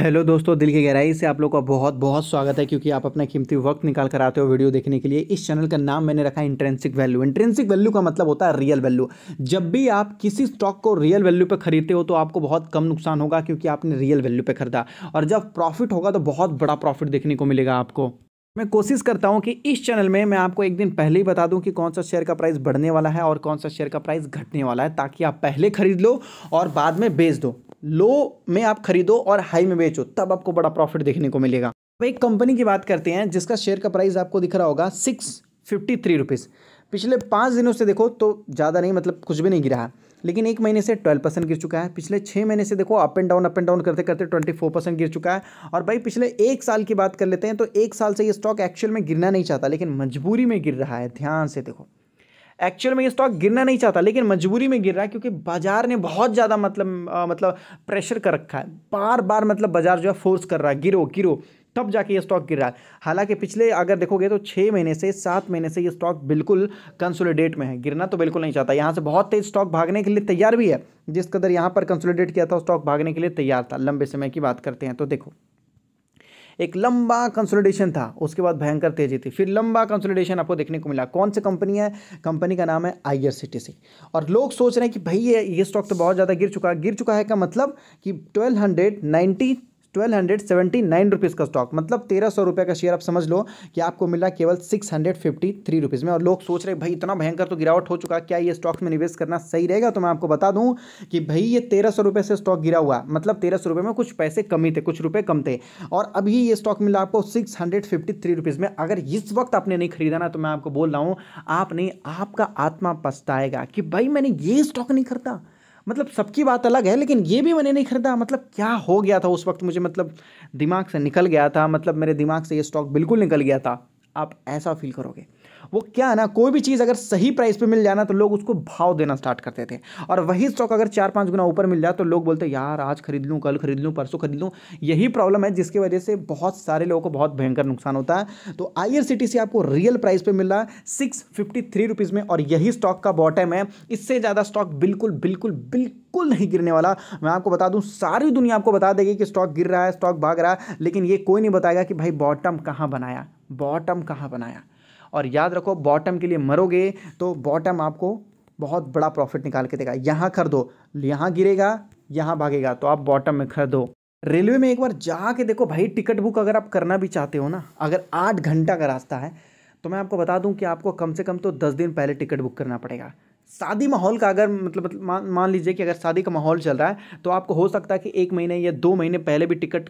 hello दोस्तों दिल की गहराई से आप लोग का बहुत बहुत स्वागत है क्योंकि आप अपना कीमती वक्त निकाल कर आते हो वीडियो देखने के लिए इस चैनल का नाम मैंने रखा है इंट्रेंसिक वैल्यू इंट्रेंसिक वैल्यू का मतलब होता है रियल वैल्यू जब भी आप किसी स्टॉक को रियल वैल्यू पर खरीदते हो तो आपको बहुत कम नुकसान होगा क्योंकि आपने रियल वैल्यू पर खरीदा और जब प्रॉफिट होगा तो बहुत बड़ा प्रॉफिट देखने को मिलेगा आपको मैं कोशिश करता हूं कि इस चैनल में मैं आपको एक दिन पहले ही बता दूं कि कौन सा शेयर का प्राइस बढ़ने वाला है और कौन सा शेयर का प्राइस घटने वाला है ताकि आप पहले खरीद लो और बाद में बेच दो लो में आप खरीदो और हाई में बेचो तब आपको बड़ा प्रॉफिट देखने को मिलेगा अब एक कंपनी की बात करते हैं जिसका शेयर का प्राइस आपको दिख रहा होगा सिक्स फिफ्टी थ्री रुपीज़ पिछले पाँच दिनों से देखो तो ज़्यादा नहीं मतलब कुछ भी नहीं गिरा है लेकिन एक महीने से ट्वेल्व परसेंट गिर चुका है पिछले छः महीने से देखो up and down up and down करते करते ट्वेंटी फोर परसेंट गिर चुका है और भाई पिछले एक साल की बात कर लेते हैं तो एक साल से ये स्टॉक एक्चुअल में गिरना नहीं चाहता लेकिन मजबूरी में गिर रहा है ध्यान से देखो एक्चुअल में ये स्टॉक गिरना नहीं चाहता लेकिन मजबूरी में गिर रहा है क्योंकि बाजार ने बहुत ज़्यादा मतलब आ, मतलब प्रेशर कर रखा है बार बार मतलब बाजार जो है फोर्स कर रहा है गिरो गिरो तब जाके ये स्टॉक गिर रहा है हालांकि पिछले अगर देखोगे तो छः महीने से सात महीने से ये स्टॉक बिल्कुल कंसोलिडेट में है गिरना तो बिल्कुल नहीं चाहता यहाँ से बहुत तेज स्टॉक भागने के लिए तैयार भी है जिस कदर यहाँ पर कंसोलिडेट किया था स्टॉक भागने के लिए तैयार था लंबे समय की बात करते हैं तो देखो एक लंबा कंसोलिडेशन था उसके बाद भयंकर तेजी थी फिर लंबा कंसोलिडेशन आपको देखने को मिला कौन सी कंपनी है कंपनी का नाम है आई और लोग सोच रहे हैं कि भाई ये स्टॉक तो बहुत ज़्यादा गिर चुका है गिर चुका है का मतलब कि twelve twelve hundred seventy nine rupees का स्टॉक मतलब तेरह सौ रुपये का शेयर आप समझ लो कि आपको मिला केवल six hundred fifty three rupees में और लोग सोच रहे भाई इतना भयंकर तो गिरावट हो चुका क्या ये स्टॉक्स में निवेश करना सही रहेगा तो मैं आपको बता दूँ कि भाई ये तेरह सौ रुपये से स्टॉक गिरा हुआ मतलब तेरह सौ रुपये में कुछ पैसे कम ही थे कुछ रुपये कम थे और अभी ये स्टॉक मिला आपको six hundred fifty three rupees में अगर इस वक्त आपने नहीं खरीदा ना तो मैं आपको बोल रहा हूँ आपने आपका आत्मा पछताएगा कि भाई मैंने ये स्टॉक नहीं खरीदा मतलब सबकी बात अलग है लेकिन ये भी मैंने नहीं खरीदा मतलब क्या हो गया था उस वक्त मुझे मतलब दिमाग से निकल गया था मतलब मेरे दिमाग से ये स्टॉक बिल्कुल निकल गया था आप ऐसा फील करोगे वो क्या है ना कोई भी चीज़ अगर सही प्राइस पे मिल जाना तो लोग उसको भाव देना स्टार्ट करते थे और वही स्टॉक अगर चार पाँच गुना ऊपर मिल जाए तो लोग बोलते यार आज खरीद लूँ कल खरीद लूँ परसों खरीद लूँ यही प्रॉब्लम है जिसकी वजह से बहुत सारे लोगों को बहुत भयंकर नुकसान होता है तो आई से आपको रियल प्राइस पर मिल रहा है सिक्स फिफ्टी में और यही स्टॉक का बॉटम है इससे ज़्यादा स्टॉक बिल्कुल बिल्कुल बिल्कुल नहीं गिरने वाला मैं आपको बता दूं सारी दुनिया आपको बता देगी कि स्टॉक गिर रहा है स्टॉक भाग रहा है लेकिन ये कोई नहीं बताएगा कि भाई बॉटम कहाँ बनाया बॉटम कहाँ बनाया और याद रखो बॉटम के लिए मरोगे तो बॉटम आपको बहुत बड़ा प्रॉफिट निकाल के देगा यहाँ कर दो यहाँ गिरेगा यहाँ भागेगा तो आप बॉटम में खर दो रेलवे में एक बार जाके देखो भाई टिकट बुक अगर आप करना भी चाहते हो ना अगर आठ घंटा का रास्ता है तो मैं आपको बता दूं कि आपको कम से कम तो दस दिन पहले टिकट बुक करना पड़ेगा शादी माहौल का अगर मतलब मान मान लीजिए कि अगर शादी का माहौल चल रहा है तो आपको हो सकता है कि एक महीने या दो महीने पहले भी टिकट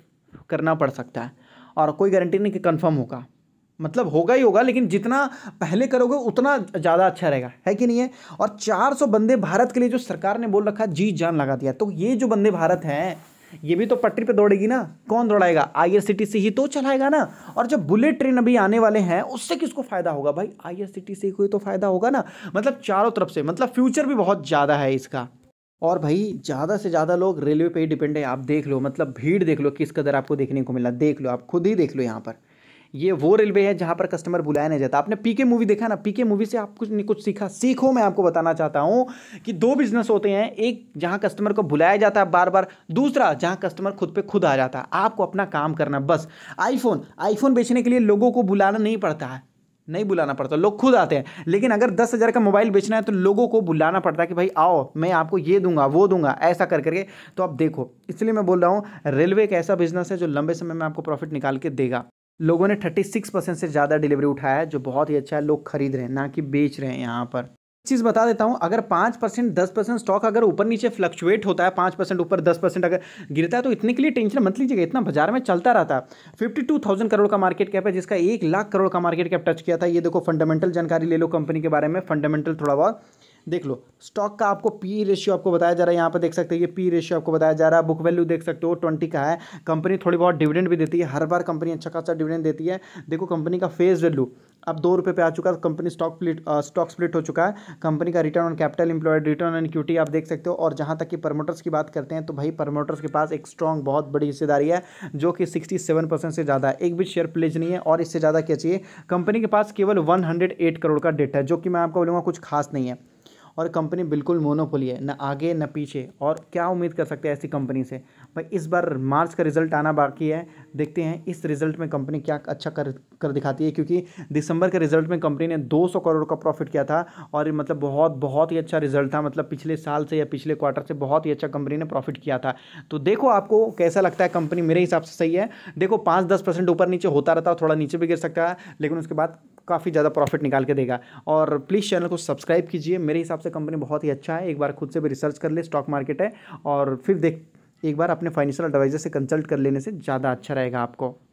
करना पड़ सकता है और कोई गारंटी नहीं कि कन्फर्म होगा मतलब होगा ही होगा लेकिन जितना पहले करोगे उतना ज़्यादा अच्छा रहेगा है कि नहीं है और 400 बंदे भारत के लिए जो सरकार ने बोल रखा जी जान लगा दिया तो ये जो बंदे भारत हैं ये भी तो पटरी पे दौड़ेगी ना कौन दौड़ाएगा आई से ही तो चलाएगा ना और जब बुलेट ट्रेन अभी आने वाले हैं उससे किसको फायदा होगा भाई आई को ही तो फायदा होगा ना मतलब चारों तरफ से मतलब फ्यूचर भी बहुत ज़्यादा है इसका और भाई ज़्यादा से ज़्यादा लोग रेलवे पे ही डिपेंड है आप देख लो मतलब भीड़ देख लो किस कदर आपको देखने को मिला देख लो आप खुद ही देख लो यहाँ पर ये वो रेलवे है जहाँ पर कस्टमर बुलाया नहीं जाता आपने पीके मूवी देखा ना पीके मूवी से आप कुछ नहीं कुछ सीखा सीखो मैं आपको बताना चाहता हूँ कि दो बिजनेस होते हैं एक जहाँ कस्टमर को बुलाया जाता है बार बार दूसरा जहाँ कस्टमर खुद पे खुद आ जाता है आपको अपना काम करना बस आईफोन आईफोन बेचने के लिए लोगों को बुलाना नहीं पड़ता है नहीं बुलाना पड़ता लोग खुद आते हैं लेकिन अगर दस हज़ार का मोबाइल बेचना है तो लोगों को बुलाना पड़ता है कि भाई आओ मैं आपको ये दूंगा वो दूंगा ऐसा कर करके तो आप देखो इसलिए मैं बोल रहा हूँ रेलवे एक ऐसा बिजनेस है जो लंबे समय में आपको प्रॉफिट निकाल के देगा लोगों ने थर्टी सिक्स परसेंट से ज़्यादा डिलीवरी उठाया है जो बहुत ही अच्छा है लोग खरीद रहे हैं ना कि बेच रहे हैं यहाँ पर चीज़ बता देता हूँ अगर पाँच परसेंट दस परसेंट स्टॉक अगर ऊपर नीचे फ्लक्चुएट होता है पाँच परसेंट ऊपर दस परसेंट अगर गिरता है तो इतने के लिए टेंशन मत लीजिएगा इतना बाजार में चलता रहता है फिफ्टी टू थाउजेंड करोड़ का मार्केट कैप है जिसका एक लाख करोड़ का मार्केट कैप टच किया था ये देखो फंडामेंटल जानकारी ले लो कंपनी के बारे में फंडामेंटल थोड़ा बहुत देख लो स्टॉक का आपको पी रेशियो आपको बताया जा रहा है यहाँ पर देख सकते हैं ये पी रेशियो आपको बताया जा रहा है बुक वैल्यू देख सकते हो ट्वेंटी का है कंपनी थोड़ी बहुत डिविडेंड भी देती है हर बार कंपनी अच्छा खासा डिविडेंड देती है देखो कंपनी का फेस वैल्यू अब दो रुपये पे आ चुका है company stock split stock split हो चुका है कंपनी का return on capital employed return on equity आप देख सकते हो और जहाँ तक कि प्रमोटर्स की बात करते हैं तो भाई प्रमोटर्स के पास एक स्ट्रॉन्ग बहुत बड़ी हिस्सेदारी है जो कि सिक्सटी सेवन परसेंट से ज़्यादा है एक भी शेयर प्लेज नहीं है और इससे ज़्यादा क्या चाहिए कंपनी के पास केवल वन हंड्रेड एट करोड़ का डेट है जो कि मैं आपको बोलूँगा कुछ खास नहीं है और कंपनी बिल्कुल मोनोपोली है ना आगे ना पीछे और क्या उम्मीद कर सकते हैं ऐसी कंपनी से भाई इस बार मार्च का रिजल्ट आना बाकी है देखते हैं इस रिजल्ट में कंपनी क्या अच्छा कर कर दिखाती है क्योंकि दिसंबर के रिजल्ट में कंपनी ने 200 करोड़ का प्रॉफिट किया था और मतलब बहुत बहुत ही अच्छा रिजल्ट था मतलब पिछले साल से या पिछले क्वार्टर से बहुत ही अच्छा कंपनी ने प्रॉफिट किया था तो देखो आपको कैसा लगता है कंपनी मेरे हिसाब से सही है देखो पाँच दस परसेंट ऊपर नीचे होता रहता है थोड़ा नीचे भी गिर सकता है लेकिन उसके बाद काफ़ी ज़्यादा प्रॉफिट निकाल के देगा और प्लीज़ चैनल को सब्सक्राइब कीजिए मेरे हिसाब से कंपनी बहुत ही अच्छा है एक बार खुद से भी रिसर्च कर ले स्टॉक मार्केट है और फिर देख एक बार अपने फाइनेंशियल एडवाइज़र से कंसल्ट कर लेने से ज़्यादा अच्छा रहेगा आपको